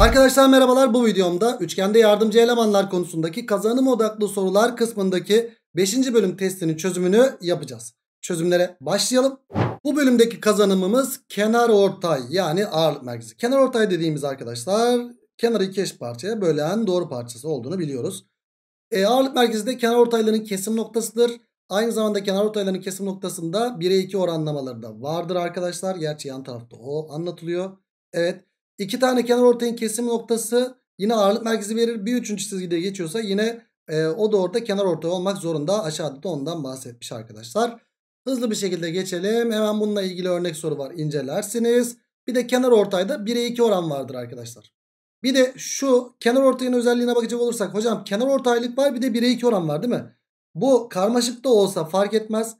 Arkadaşlar merhabalar bu videomda üçgende yardımcı elemanlar konusundaki kazanım odaklı sorular kısmındaki 5. bölüm testinin çözümünü yapacağız. Çözümlere başlayalım. Bu bölümdeki kazanımımız kenar ortay yani ağırlık merkezi. Kenar ortay dediğimiz arkadaşlar kenarı iki eş parçaya bölen doğru parçası olduğunu biliyoruz. E, ağırlık merkezi de kenar ortayların kesim noktasıdır. Aynı zamanda kenar ortaylarının kesim noktasında 1'e 2 oranlamaları da vardır arkadaşlar. Gerçi yan tarafta o anlatılıyor. Evet İki tane kenar ortayın kesim noktası yine ağırlık merkezi verir. Bir üçüncü çizgide geçiyorsa yine e, o da orada kenar ortay olmak zorunda. Aşağıda da ondan bahsetmiş arkadaşlar. Hızlı bir şekilde geçelim. Hemen bununla ilgili örnek soru var. İncelersiniz. Bir de kenar ortayda 1'e 2 oran vardır arkadaşlar. Bir de şu kenar ortayın özelliğine bakacak olursak. Hocam kenar ortaylık var bir de 1'e 2 oran var değil mi? Bu karmaşık da olsa fark etmez.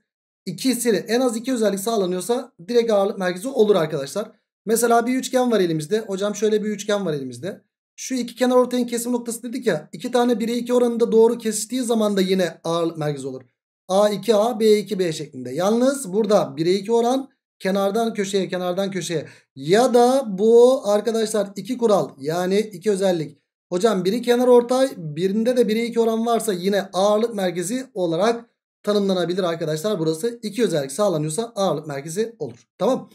İkisiyle en az iki özellik sağlanıyorsa direkt ağırlık merkezi olur arkadaşlar. Mesela bir üçgen var elimizde. Hocam şöyle bir üçgen var elimizde. Şu iki kenar ortayın kesim noktası dedik ya. iki tane 1'e 2 oranında doğru kestiği zaman da yine ağırlık merkezi olur. A2A, B2B şeklinde. Yalnız burada 1'e 2 oran kenardan köşeye, kenardan köşeye. Ya da bu arkadaşlar iki kural yani iki özellik. Hocam biri kenar ortay, birinde de 1'e 2 oran varsa yine ağırlık merkezi olarak tanımlanabilir arkadaşlar. Burası iki özellik sağlanıyorsa ağırlık merkezi olur. Tamam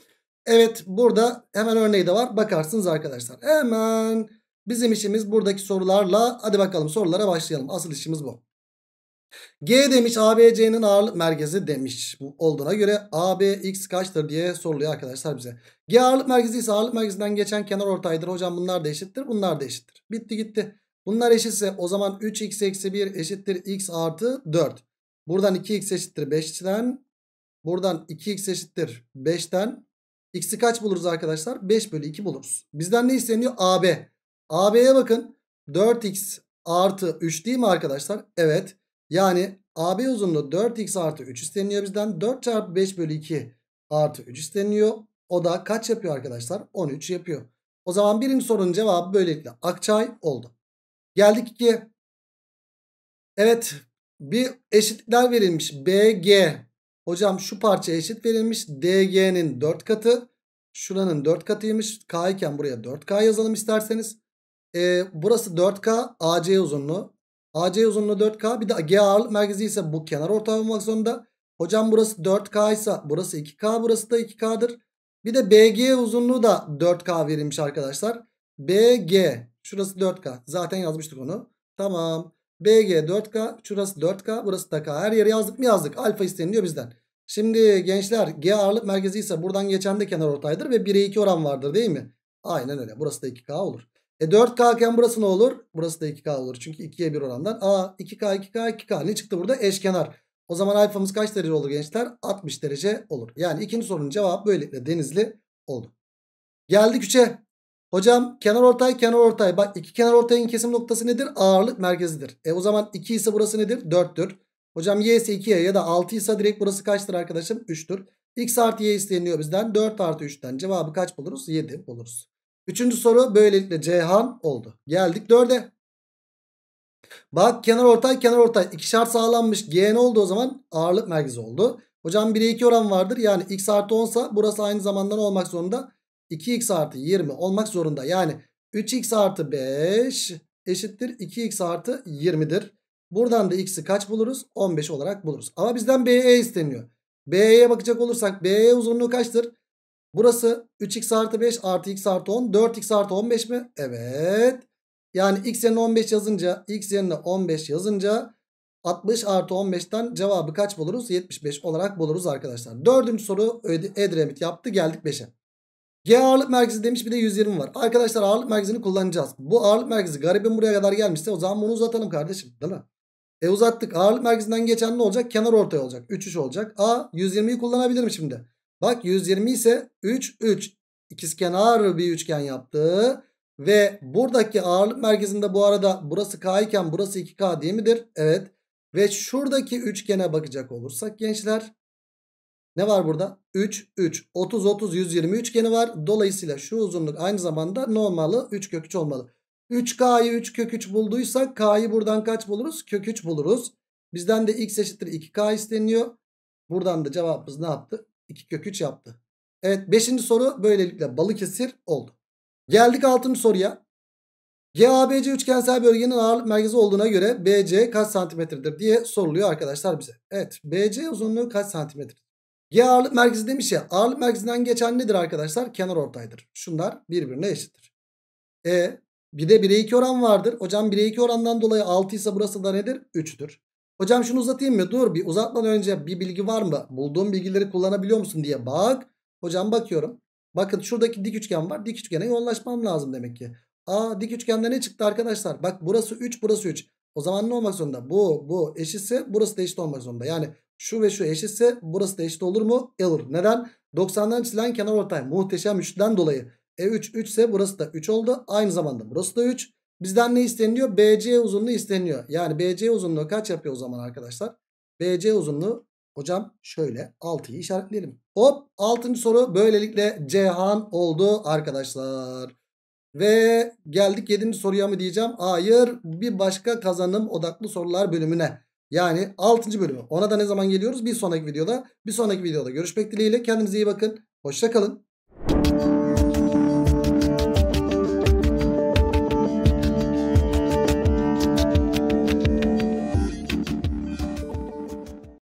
Evet burada hemen örneği de var. Bakarsınız arkadaşlar. Hemen bizim işimiz buradaki sorularla. Hadi bakalım sorulara başlayalım. Asıl işimiz bu. G demiş ABC'nin ağırlık merkezi demiş. Olduğuna göre ABX kaçtır diye soruluyor arkadaşlar bize. G ağırlık merkezi ise ağırlık merkezinden geçen kenar ortaydır. Hocam bunlar da eşittir. Bunlar da eşittir. Bitti gitti. Bunlar eşitse o zaman 3x eksi 1 eşittir x artı 4. Buradan 2x eşittir 5'ten. Buradan 2x eşittir 5'ten. X'i kaç buluruz arkadaşlar? 5 bölü 2 buluruz. Bizden ne isteniyor? AB. AB'ye bakın. 4x artı 3 değil mi arkadaşlar? Evet. Yani AB uzunluğu 4x artı 3 isteniyor bizden. 4 çarpı 5 bölü 2 artı 3 isteniyor. O da kaç yapıyor arkadaşlar? 13 yapıyor. O zaman birinci sorunun cevabı böylelikle Akçay oldu. Geldik ki. Evet bir eşitlikler verilmiş. BG Hocam şu parça eşit verilmiş. DG'nin 4 katı. Şuranın 4 katıymış. K iken buraya 4K yazalım isterseniz. E, burası 4K AC uzunluğu. AC uzunluğu 4K. Bir de G ağırlık merkezi ise bu kenar ortay olmak zorunda. Hocam burası 4K ise burası 2K burası da 2K'dır. Bir de BG uzunluğu da 4K verilmiş arkadaşlar. BG şurası 4K. Zaten yazmıştık onu. Tamam. BG 4K şurası 4K burası da K. Her yere yazdık mı yazdık. Alfa isteniliyor bizden. Şimdi gençler G ağırlık merkezi ise buradan geçen de kenar ortaydır ve 1'e 2 oran vardır değil mi? Aynen öyle. Burası da 2K olur. E 4K iken burası ne olur? Burası da 2K olur. Çünkü 2'ye 1 orandan. Aa 2K 2K 2K ne çıktı burada? Eşkenar. O zaman alfamız kaç derece olur gençler? 60 derece olur. Yani ikinci sorunun cevabı böylelikle denizli oldu. Geldik 3'e. Hocam kenar ortay kenar ortay. Bak iki kenar ortayın kesim noktası nedir? Ağırlık merkezidir. E o zaman 2 ise burası nedir? 4'tür. Hocam y ise 2 ya da 6 ise direkt burası kaçtır arkadaşım? 3'tür. X artı y isteniyor bizden. 4 artı 3'ten cevabı kaç buluruz? 7 buluruz. Üçüncü soru böylelikle Cihan oldu. Geldik 4'e. Bak kenar ortay kenar ortay. İki şart sağlanmış. G ne oldu o zaman? Ağırlık merkezi oldu. Hocam 1'e 2 oran vardır. Yani x artı 10 sa burası aynı zamandan olmak zorunda. 2x artı 20 olmak zorunda. Yani 3x artı 5 eşittir 2x artı 20'dir. Buradan da x'i kaç buluruz? 15 olarak buluruz. Ama bizden BE isteniyor. BE'ye bakacak olursak BE uzunluğu kaçtır? Burası 3x artı 5 artı x artı 10. 4x artı 15 mi? Evet. Yani x yerine 15 yazınca x yerine 15 yazınca 60 artı 15'ten cevabı kaç buluruz? 75 olarak buluruz arkadaşlar. Dördüncü soru Edremit yaptı. Geldik 5'e. G ağırlık merkezi demiş bir de 120 var. Arkadaşlar ağırlık merkezini kullanacağız. Bu ağırlık merkezi garibim buraya kadar gelmişse o zaman bunu uzatalım kardeşim değil mi? E uzattık. Ağırlık merkezinden geçen ne olacak? Kenar ortaya olacak. 3 3 olacak. A 120'yi kullanabilirim şimdi. Bak 120 ise 3 3 ikizkenar bir üçgen yaptı. Ve buradaki ağırlık merkezinde bu arada burası K iken burası 2K diye midir? Evet. Ve şuradaki üçgene bakacak olursak gençler ne var burada? 3, 3, 30, 30, 120 üçgeni var. Dolayısıyla şu uzunluk aynı zamanda ne 3 kök 3 olmalı. 3K'yı 3 kök 3 bulduysak K'yı buradan kaç buluruz? Kök 3 buluruz. Bizden de x eşittir 2K isteniyor. Buradan da cevabımız ne yaptı? 2 kök 3 yaptı. Evet 5. soru böylelikle Balıkesir oldu. Geldik 6. soruya. GABC üçgensel bölgenin ağırlık merkezi olduğuna göre BC kaç santimetredir diye soruluyor arkadaşlar bize. Evet BC uzunluğu kaç santimetredir? G ağırlık merkezi demiş ya ağırlık merkezinden geçen nedir arkadaşlar? Kenar ortaydır. Şunlar birbirine eşittir. E bir de 1'e 2 oran vardır. Hocam 1'e 2 orandan dolayı 6 ise burası da nedir? 3'tür. Hocam şunu uzatayım mı? Dur bir uzatmadan önce bir bilgi var mı? Bulduğum bilgileri kullanabiliyor musun diye bak. Hocam bakıyorum. Bakın şuradaki dik üçgen var. Dik üçgene yoğunlaşmam lazım demek ki. Aa dik üçgende ne çıktı arkadaşlar? Bak burası 3 burası 3. O zaman ne olmak zorunda? Bu bu eşitse burası da eşit olmak zorunda. Yani şu ve şu eşitse burası da eşit olur mu? Olur. Neden? 90'dan çizilen kenar ortay muhteşem üçten dolayı. E 3 3 ise burası da 3 oldu. Aynı zamanda burası da 3. Bizden ne isteniyor? BC uzunluğu isteniyor. Yani BC uzunluğu kaç yapıyor o zaman arkadaşlar? BC uzunluğu hocam şöyle 6'yı işaretleyelim. Hop 6. soru böylelikle Cihan oldu arkadaşlar. Ve geldik 7. soruya mı diyeceğim? Hayır bir başka kazanım odaklı sorular bölümüne. Yani 6. bölümü. Ona da ne zaman geliyoruz? Bir sonraki videoda. Bir sonraki videoda görüşmek dileğiyle. Kendinize iyi bakın. Hoşça kalın.